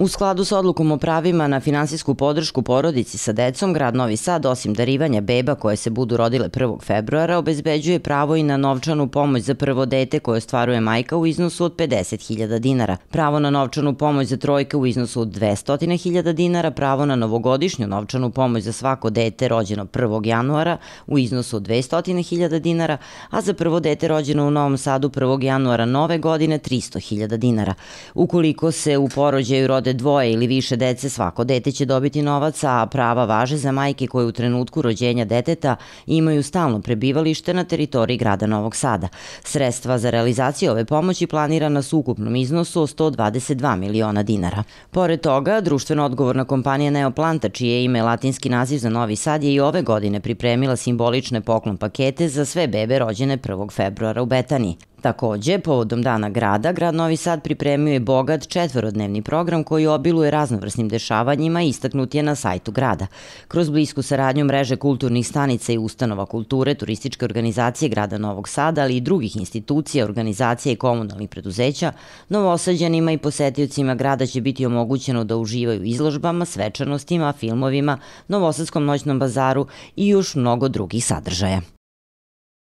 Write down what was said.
U skladu sa odlukom o pravima na finansijsku podršku porodici sa decom, grad Novi Sad, osim darivanja beba koje se budu rodile 1. februara, obezbeđuje pravo i na novčanu pomoć za prvo dete koje ostvaruje majka u iznosu od 50.000 dinara, pravo na novčanu pomoć za trojke u iznosu od 200.000 dinara, pravo na novogodišnju novčanu pomoć za svako dete rođeno 1. januara u iznosu od 200.000 dinara, a za prvo dete rođeno u Novom Sadu 1. januara nove godine 300.000 dinara. Ukoliko se u porođaju rode rode dvoje ili više dece, svako dete će dobiti novac, a prava važe za majke koje u trenutku rođenja deteta imaju stalno prebivalište na teritoriji grada Novog Sada. Sredstva za realizaciju ove pomoći planirana su ukupnom iznosu 122 miliona dinara. Pored toga, društveno odgovorna kompanija Neoplanta, čije ime latinski naziv za Novi Sad, je i ove godine pripremila simbolične poklon pakete za sve bebe rođene 1. februara u Betaniji. Takođe, povodom Dana grada, grad Novi Sad pripremio je bogat četvorodnevni program koji obiluje raznovrsnim dešavanjima i istaknut je na sajtu grada. Kroz blisku saradnju mreže kulturnih stanica i ustanova kulture, turističke organizacije grada Novog Sada, ali i drugih institucija, organizacija i komunalnih preduzeća, novosađanima i posetiocima grada će biti omogućeno da uživaju izložbama, svečanostima, filmovima, Novosadskom noćnom bazaru i još mnogo drugih sadržaja.